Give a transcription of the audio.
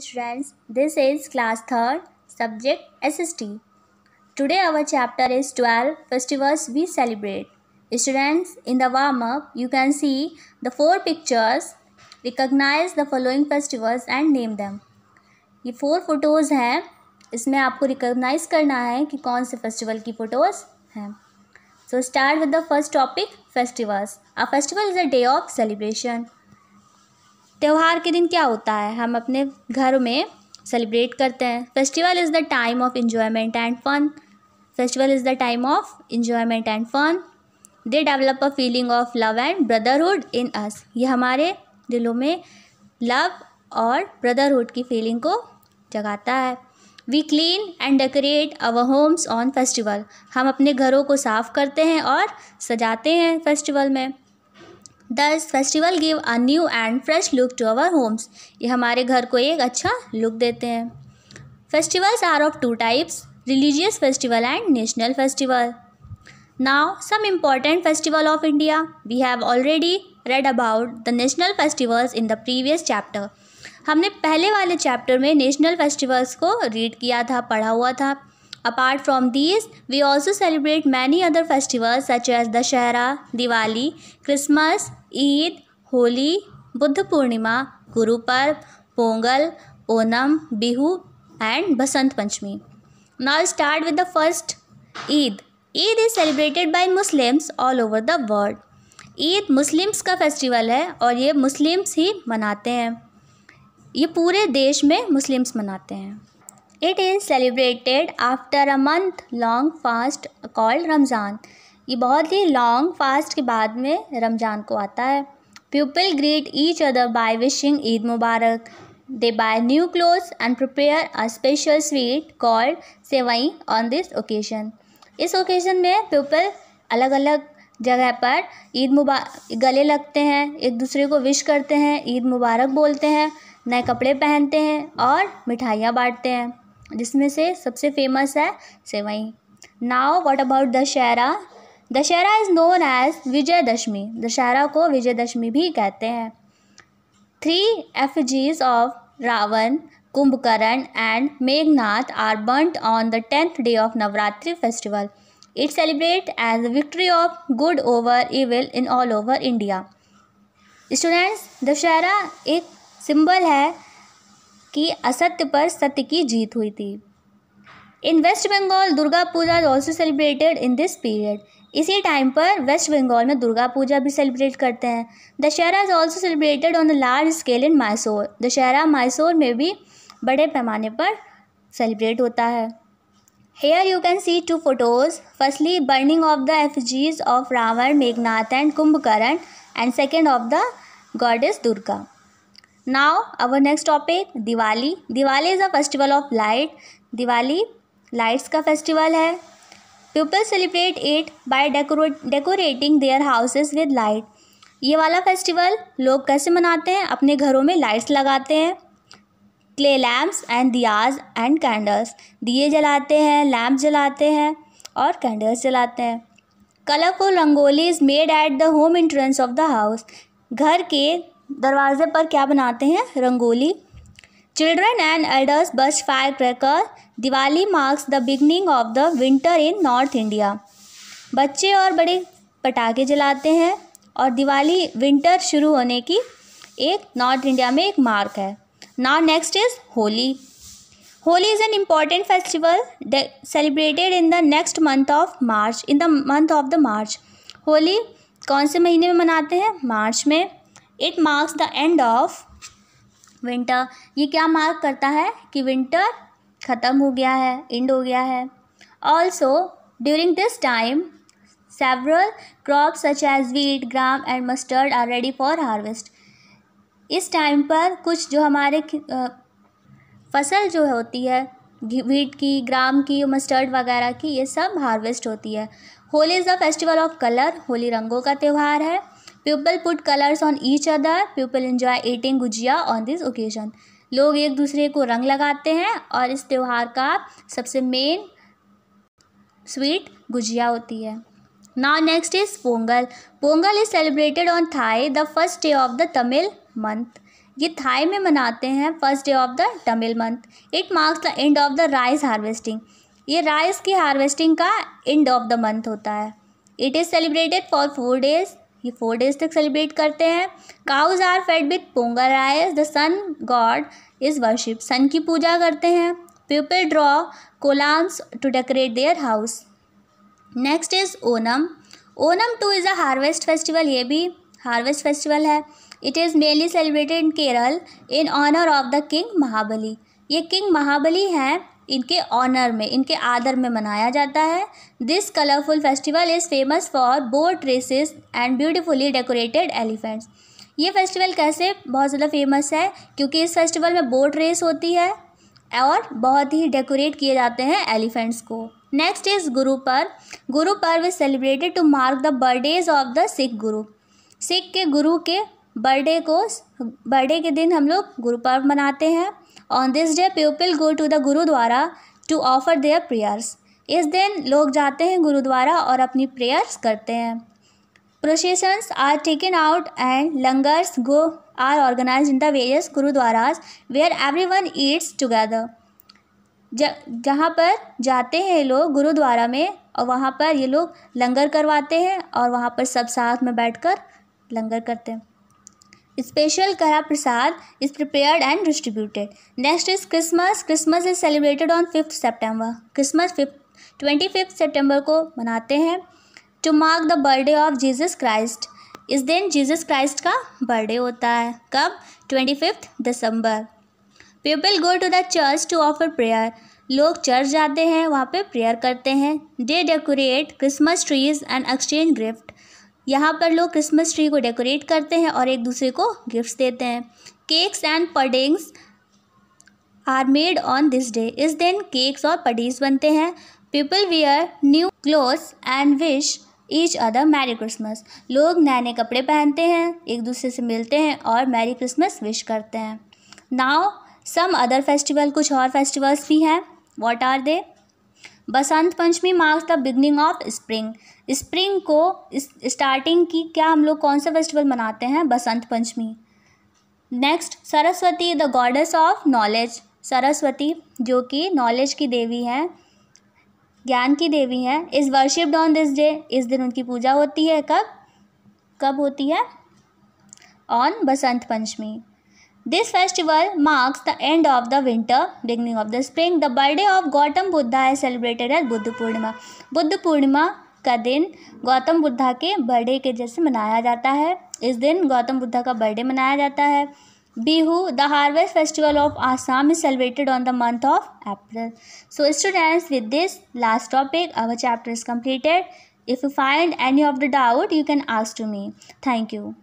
students this is class 3 subject SST today our chapter is 12 festivals we celebrate students in the warm up you can see the four pictures recognize the following festivals and name them ye four photos हैं isme aapko recognize karna hai ki kaun se festival ki photos हैं so start with the first topic festivals a festival is a day of celebration त्यौहार के दिन क्या होता है हम अपने घर में सेलिब्रेट करते हैं festival is the time of enjoyment and fun festival is the time of enjoyment and fun they develop a feeling of love and brotherhood in us ये हमारे दिलों में लव और ब्रदरहुड की फीलिंग को जगाता है we clean and decorate our homes on festival हम अपने घरों को साफ़ करते हैं और सजाते हैं फेस्टिवल में this festival give a new and fresh look to our homes ये हमारे घर को एक अच्छा लुक देते हैं festivals are of two types religious festival and national festival now some important festival of India we have already read about the national festivals in the previous chapter हमने पहले वाले चैप्टर में नेशनल फेस्टिवल्स को read किया था पढ़ा हुआ था Apart from these, we also celebrate many other festivals such as Dashera, Diwali, Christmas, Eid, Holi, Buddha Purnima, Guru Parv, Pongal, Onam, Bihu and Basant Panchami. Now start with the first Eid. Eid is celebrated by Muslims all over the world. Eid Muslims का festival है और ये Muslims ही मनाते हैं ये पूरे देश में मुस्लिम्स मनाते हैं it is celebrated after a month long fast called Ramzan ये बहुत ही लॉन्ग फास्ट के बाद में रमज़ान को आता है people greet each other by wishing Eid Mubarak they buy new cloth and prepare a special sweet called sevai on this occasion इस ओकेजन में पीपल अलग अलग जगह पर ईद मुबा गले लगते हैं एक दूसरे को विश करते हैं ईद मुबारक बोलते हैं नए कपड़े पहनते हैं और मिठाइयाँ बांटते हैं जिसमें से सबसे फेमस है sevai now what about Dussehra Dussehra is known as Vijayadashami Dussehra को विजयदशमी भी कहते हैं three effigies of Ravan Kumbhakarna and Meghnath are burned on the tenth day of Navratri festival it celebrate as the victory of good over evil in all over India students Dussehra एक symbol है कि असत्य पर सत्य की जीत हुई थी in West Bengal Durga Puja is also celebrated in this period इसी टाइम पर वेस्ट बंगाल में दुर्गा पूजा भी सेलिब्रेट करते हैं Dussehra is also celebrated on the large scale in Mysore Dussehra Mysore में भी बड़े पैमाने पर सेलिब्रेट होता है here you can see two photos firstly burning of the effigies of Ravan Meghnath and Kumbhakarna and second of the goddess Durga now our next topic Diwali Diwali is a festival of light Diwali lights का festival है people celebrate it by decorating their houses with light ये वाला festival लोग कैसे मनाते हैं अपने घरों में लाइट्स लगाते हैं clay lamps and diyas and candles दिए जलाते हैं लैम्प जलाते हैं और कैंडल्स जलाते हैं colourful rangoli is made at the home entrance of the house घर के दरवाजे पर क्या बनाते हैं rangoli children and elders burst fire cracker Diwali marks the beginning of the winter in North India बच्चे और बड़े पटाखे जलाते हैं और दिवाली विंटर शुरू होने की एक नॉर्थ इंडिया में एक मार्क है now next is Holi Holi is an important festival celebrated in the next month of March in the month of the March Holi कौन से महीने में मनाते हैं मार्च में it marks the end of winter ये क्या मार्क करता है कि विंटर ख़त्म हो गया है एंड हो गया है also during this time several crop such as wheat gram and mustard are ready for harvest इस टाइम पर कुछ जो हमारे फसल जो होती है वीट की ग्राम की मस्टर्ड वगैरह की ये सब हार्वेस्ट होती है Holi is the festival of colour Holi रंगों का त्यौहार है People put colors on each other. People enjoy eating gujia on this occasion. लोग एक दूसरे को रंग लगाते हैं और इस त्यौहार का सबसे मेन स्वीट गुजिया होती है now next is Pongal Pongal is celebrated on Thai the first day of the Tamil month ये थाई में मनाते हैं first day of the Tamil month it marks the end of the rice harvesting ये राइस की हार्वेस्टिंग का एंड ऑफ द मंथ होता है it is celebrated for four days ये फोर डेज तक सेलिब्रेट करते हैं cows are fed with Pongal rice the sun god is worship sun की पूजा करते हैं people draw kolams to decorate their house next is Onam Onam too is a harvest festival ये भी हार्वेस्ट फेस्टिवल है it is mainly celebrated in Kerala in honour of the king Mahabali ये king महाबली हैं इनके ऑनर में इनके आदर में मनाया जाता है this colourful festival is famous for boat races and beautifully decorated elephants ये फेस्टिवल कैसे बहुत ज़्यादा फेमस है क्योंकि इस फेस्टिवल में बोट रेस होती है और बहुत ही डेकोरेट किए जाते हैं एलिफेंट्स को नेक्स्ट इज़ गुरु Parv Guru Parv is celebrated to mark the birthdays of the Sikh Guru Sikh के गुरु के बर्थडे को बर्थडे के दिन हम लोग गुरु पर्व मनाते हैं on this day people go to the gurudwara to offer their prayers इस दिन लोग जाते हैं गुरुद्वारा और अपनी प्रेयर्स करते हैं processions are taken out and langars go are organise in the various gurudwaras where everyone eats together जहाँ पर जाते हैं लोग गुरुद्वारा में और वहाँ पर ये लोग लंगर करवाते हैं और वहाँ पर सब साथ में बैठकर लंगर करते हैं Kara Prasad is prepare and distributed next is Christmas Christmas is celebrated on fifth September Christmas fifth twenty fifth September को मनाते हैं to mark the birthday of Jesus Christ इस दिन जीसस क्राइस्ट का बर्थडे होता है कब twenty fifth December people go to the church to offer prayer लोग चर्च जाते हैं वहाँ पे प्रेयर करते हैं they decorate Christmas trees and exchange gift यहाँ पर लोग क्रिसमस ट्री को डेकोरेट करते हैं और एक दूसरे को गिफ्ट्स देते हैं cakes and puddings are made on this day इस दिन केक्स और पडीज बनते हैं people wear new clothes and wish each other merry Christmas लोग नए नए कपड़े पहनते हैं एक दूसरे से मिलते हैं और मैरी क्रिसमस विश करते हैं नाव सम अदर फेस्टिवल कुछ और फेस्टिवल्स भी हैं what are they Basant Panchami marks the beginning of spring spring को स्टार्टिंग की क्या हम लोग कौन सा फेस्टिवल मनाते हैं Basant Panchami next Saraswati the goddess of knowledge Saraswati जो कि नॉलेज की देवी है ज्ञान की देवी है इस वर्शिप्ड ऑन दिस डे इस दिन उनकी पूजा होती है कब कब होती है on Basant Panchami this festival marks the end of the winter beginning of the spring the birthday of Gautam Buddha है सेलिब्रेटेड एज बुद्ध पूर्णिमा बुद्ध पूर्णिमा का दिन गौतम बुद्धा के बर्थडे के जैसे मनाया जाता है इस दिन गौतम बुद्धा का बर्थडे मनाया जाता है Bihu the harvest festival of Assam is celebrated on the month of April so students with this last topic our chapter is completed if you find any of the doubt you can ask to me thank you